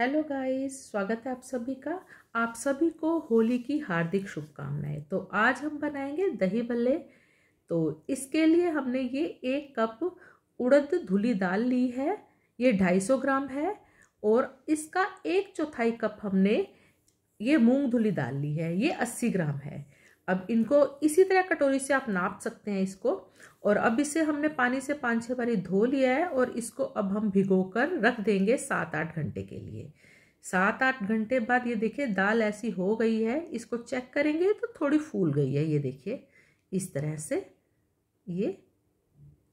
hello guys स्वागत है आप सभी का आप सभी को होली की हार्दिक शुभकामनाएं तो आज हम बनाएंगे दही भल्ले तो इसके लिए हमने ये एक कप उड़द धुली दाल ली है ये 250 ग्राम है और इसका एक चौथाई कप हमने ये मूंग धुली दाल ली है ये 80 ग्राम है अब इनको इसी तरह कटोरी से आप नाप सकते हैं इसको और अब इसे हमने पानी से पाँच छः बारी धो लिया है और इसको अब हम भिगो कर रख देंगे सात आठ घंटे के लिए सात आठ घंटे बाद ये देखिए दाल ऐसी हो गई है इसको चेक करेंगे तो थोड़ी फूल गई है ये देखिए इस तरह से ये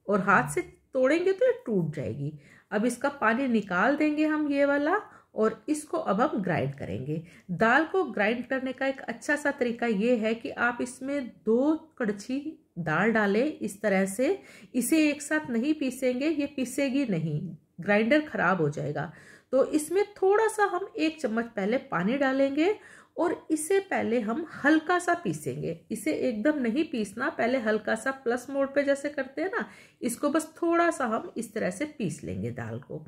और हाथ से तोड़ेंगे तो ये टूट जाएगी अब इसका पानी निकाल देंगे हम ये वाला और इसको अब हम ग्राइंड करेंगे दाल को ग्राइंड करने का एक अच्छा सा तरीका ये है कि आप इसमें दो कड़छी दाल डालें इस तरह से इसे एक साथ नहीं पीसेंगे ये पीसेगी नहीं ग्राइंडर खराब हो जाएगा तो इसमें थोड़ा सा हम एक चम्मच पहले पानी डालेंगे और इसे पहले हम हल्का सा पीसेंगे इसे एकदम नहीं पीसना पहले हल्का सा प्लस मोड पे जैसे करते हैं ना इसको बस थोड़ा सा हम इस तरह से पीस लेंगे दाल को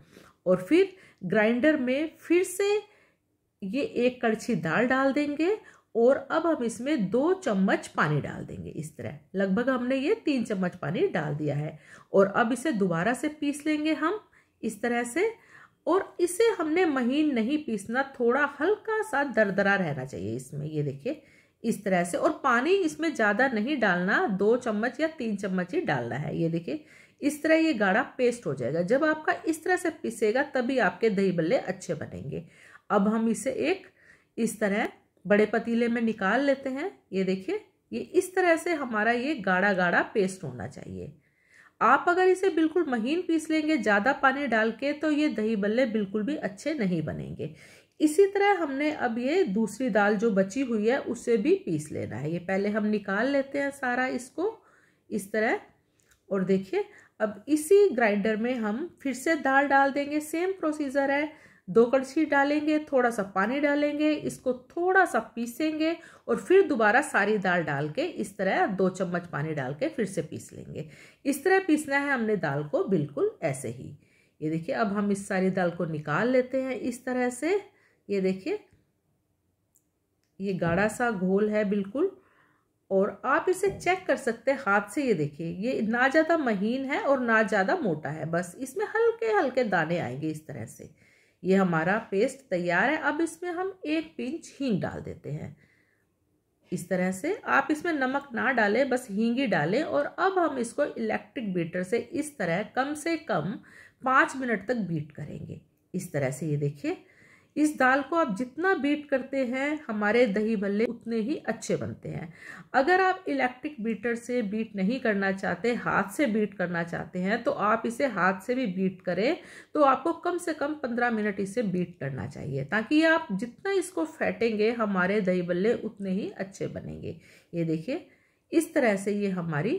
और फिर ग्राइंडर में फिर से ये एक कड़छी दाल डाल देंगे और अब हम इसमें दो चम्मच पानी डाल देंगे इस तरह लगभग हमने ये तीन चम्मच पानी डाल दिया है और अब इसे दोबारा से पीस लेंगे हम इस तरह से और इसे हमने महीन नहीं पीसना थोड़ा हल्का सा दरदरा रहना चाहिए इसमें ये देखिए इस तरह से और पानी इसमें ज़्यादा नहीं डालना दो चम्मच या तीन चम्मच ही डालना है ये देखिए इस तरह ये गाढ़ा पेस्ट हो जाएगा जब आपका इस तरह से पिसेगा तभी आपके दही बल्ले अच्छे बनेंगे अब हम इसे एक इस तरह बड़े पतीले में निकाल लेते हैं ये देखिए ये इस तरह से हमारा ये गाढ़ा गाढ़ा पेस्ट होना चाहिए आप अगर इसे बिल्कुल महीन पीस लेंगे ज़्यादा पानी डाल के तो ये दही बल्ले बिल्कुल भी अच्छे नहीं बनेंगे इसी तरह हमने अब ये दूसरी दाल जो बची हुई है उसे भी पीस लेना है ये पहले हम निकाल लेते हैं सारा इसको इस तरह और देखिए अब इसी ग्राइंडर में हम फिर से दाल डाल देंगे सेम प्रोसीजर है दो कड़छी डालेंगे थोड़ा सा पानी डालेंगे इसको थोड़ा सा पीसेंगे और फिर दोबारा सारी दाल डाल के इस तरह दो चम्मच पानी डाल के फिर से पीस लेंगे इस तरह पीसना है हमने दाल को बिल्कुल ऐसे ही ये देखिए अब हम इस सारी दाल को निकाल लेते हैं इस तरह से ये देखिए ये गाढ़ा सा घोल है बिल्कुल और आप इसे चेक कर सकते हैं हाथ से ये देखिए ये ना ज़्यादा महीन है और ना ज़्यादा मोटा है बस इसमें हल्के हल्के दाने आएंगे इस तरह से ये हमारा पेस्ट तैयार है अब इसमें हम एक पिंच हींग डाल देते हैं इस तरह से आप इसमें नमक ना डालें बस हींग ही डालें और अब हम इसको इलेक्ट्रिक बीटर से इस तरह कम से कम पाँच मिनट तक बीट करेंगे इस तरह से ये देखिए इस दाल को आप जितना बीट करते हैं हमारे दही भल्ले उतने ही अच्छे बनते हैं अगर आप इलेक्ट्रिक बीटर से बीट नहीं करना चाहते हाथ से बीट करना चाहते हैं तो आप इसे हाथ से भी बीट करें तो आपको कम से कम पंद्रह मिनट इसे बीट करना चाहिए ताकि आप जितना इसको फैटेंगे हमारे दही भल्ले उतने ही अच्छे बनेंगे ये देखिए इस तरह से ये हमारी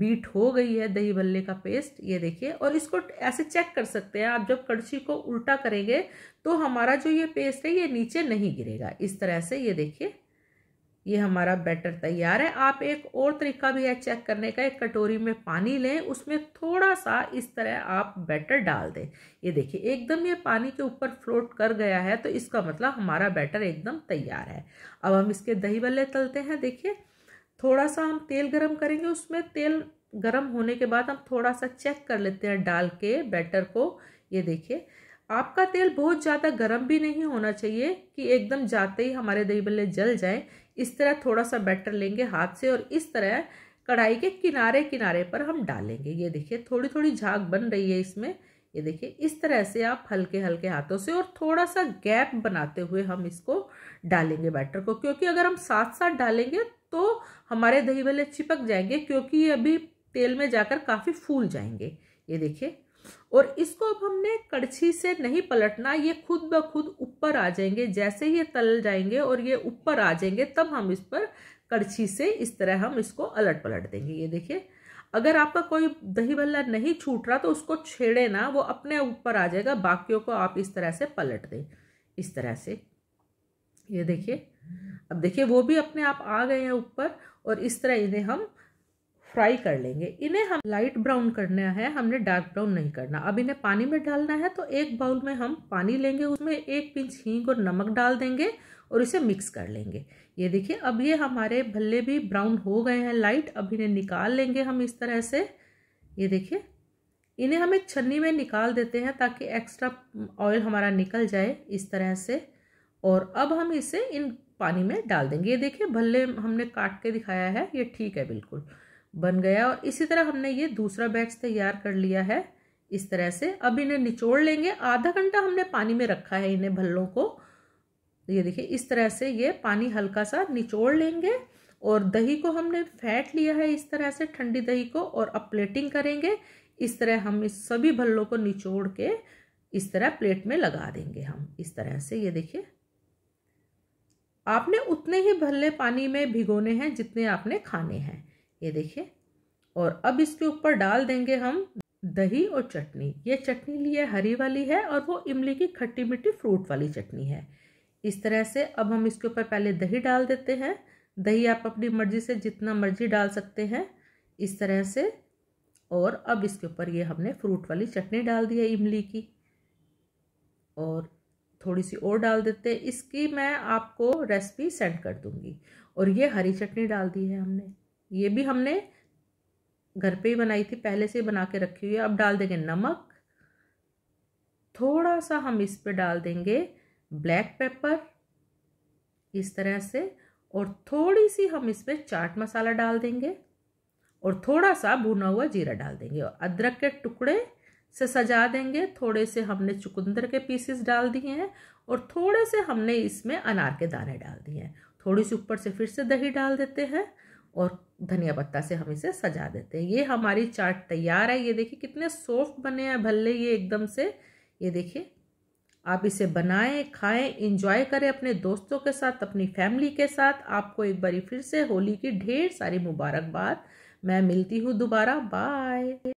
बीट हो गई है दही भल्ले का पेस्ट ये देखिए और इसको ऐसे चेक कर सकते हैं आप जब कड़छी को उल्टा करेंगे तो हमारा जो ये पेस्ट है ये नीचे नहीं गिरेगा इस तरह से ये देखिए ये हमारा बैटर तैयार है आप एक और तरीका भी है चेक करने का एक कटोरी में पानी लें उसमें थोड़ा सा इस तरह आप बैटर डाल दें ये देखिए एकदम ये पानी के ऊपर फ्लोट कर गया है तो इसका मतलब हमारा बैटर एकदम तैयार है अब हम इसके दही बल्ले तलते हैं देखिए थोड़ा सा हम तेल गरम करेंगे उसमें तेल गरम होने के बाद हम थोड़ा सा चेक कर लेते हैं डाल के बैटर को ये देखिए आपका तेल बहुत ज़्यादा गर्म भी नहीं होना चाहिए कि एकदम जाते ही हमारे दही बल्ले जल जाए इस तरह थोड़ा सा बैटर लेंगे हाथ से और इस तरह कढ़ाई के किनारे किनारे पर हम डालेंगे ये देखिए थोड़ी थोड़ी झाग बन रही है इसमें ये देखिए इस तरह से आप हल्के हल्के हाथों से और थोड़ा सा गैप बनाते हुए हम इसको डालेंगे बैटर को क्योंकि अगर हम साथ साथ डालेंगे तो हमारे दही भले चिपक जाएंगे क्योंकि ये अभी तेल में जाकर काफ़ी फूल जाएंगे ये देखिए और इसको अब हमने कड़छी से नहीं पलटना ये खुद ब खुद ऊपर आ जाएंगे जैसे ही ये तल जाएंगे और ये ऊपर आ जाएंगे तब हम इस पर कड़छी से इस तरह हम इसको अलट पलट देंगे ये देखिए अगर आपका कोई दही भल्ला नहीं छूट रहा तो उसको छेड़े ना वो अपने ऊपर आ जाएगा बाकियों को आप इस तरह से पलट दें इस तरह से ये देखिए अब देखिए वो भी अपने आप आ गए हैं ऊपर और इस तरह इन्हें हम फ्राई कर लेंगे इन्हें हम लाइट ब्राउन करना है हमने डार्क ब्राउन नहीं करना अब इन्हें पानी में डालना है तो एक बाउल में हम पानी लेंगे उसमें एक पिंच हींग और नमक डाल देंगे और इसे मिक्स कर लेंगे ये देखिए अब ये हमारे भल्ले भी ब्राउन हो गए हैं लाइट अब इन्हें निकाल लेंगे हम इस तरह से ये देखिए इन्हें हम एक छन्नी में निकाल देते हैं ताकि एक्स्ट्रा ऑयल हमारा निकल जाए इस तरह से और अब हम इसे इन पानी में डाल देंगे ये देखिए भल्ले हमने काट के दिखाया है ये ठीक है बिल्कुल बन गया और इसी तरह हमने ये दूसरा बैच तैयार कर लिया है इस तरह से अब इन्हें निचोड़ लेंगे आधा घंटा हमने पानी में रखा है इन्हें भल्लों को ये देखिए इस तरह से ये पानी हल्का सा निचोड़ लेंगे और दही को हमने फैट लिया है इस तरह से ठंडी दही को और अब प्लेटिंग करेंगे इस तरह हम इस सभी भल्लों को निचोड़ के इस तरह प्लेट में लगा देंगे हम इस तरह से ये देखिए आपने उतने ही भल्ले पानी में भिगोने हैं जितने आपने खाने हैं ये देखिए और अब इसके ऊपर डाल देंगे हम दही और चटनी ये चटनी लिए हरी वाली है और वो इमली की खट्टी मिट्टी फ्रूट वाली चटनी है इस तरह से अब हम इसके ऊपर पहले दही डाल देते हैं दही आप अपनी मर्जी से जितना मर्जी डाल सकते हैं इस तरह से और अब इसके ऊपर ये हमने फ्रूट वाली चटनी डाल दी है इमली की और थोड़ी सी और डाल देते हैं इसकी मैं आपको रेसिपी सेंड कर दूंगी और ये हरी चटनी डाल दी है हमने ये भी हमने घर पे ही बनाई थी पहले से ही बना के रखी हुई है अब डाल देंगे नमक थोड़ा सा हम इस पे डाल देंगे ब्लैक पेपर इस तरह से और थोड़ी सी हम इस पे चाट मसाला डाल देंगे और थोड़ा सा भुना हुआ जीरा डाल देंगे और अदरक के टुकड़े से सजा देंगे थोड़े से हमने चुकंदर के पीसेस डाल दिए हैं और थोड़े से हमने इसमें अनार के दाने डाल दिए हैं थोड़ी सी ऊपर से फिर से दही डाल देते हैं और धनिया पत्ता से हम इसे सजा देते हैं ये हमारी चाट तैयार है ये देखिए कितने सॉफ्ट बने हैं भल्ले ये एकदम से ये देखिए आप इसे बनाएं खाएं इंजॉय करें अपने दोस्तों के साथ अपनी फैमिली के साथ आपको एक बारी फिर से होली की ढेर सारी मुबारकबाद मैं मिलती हूँ दोबारा बाय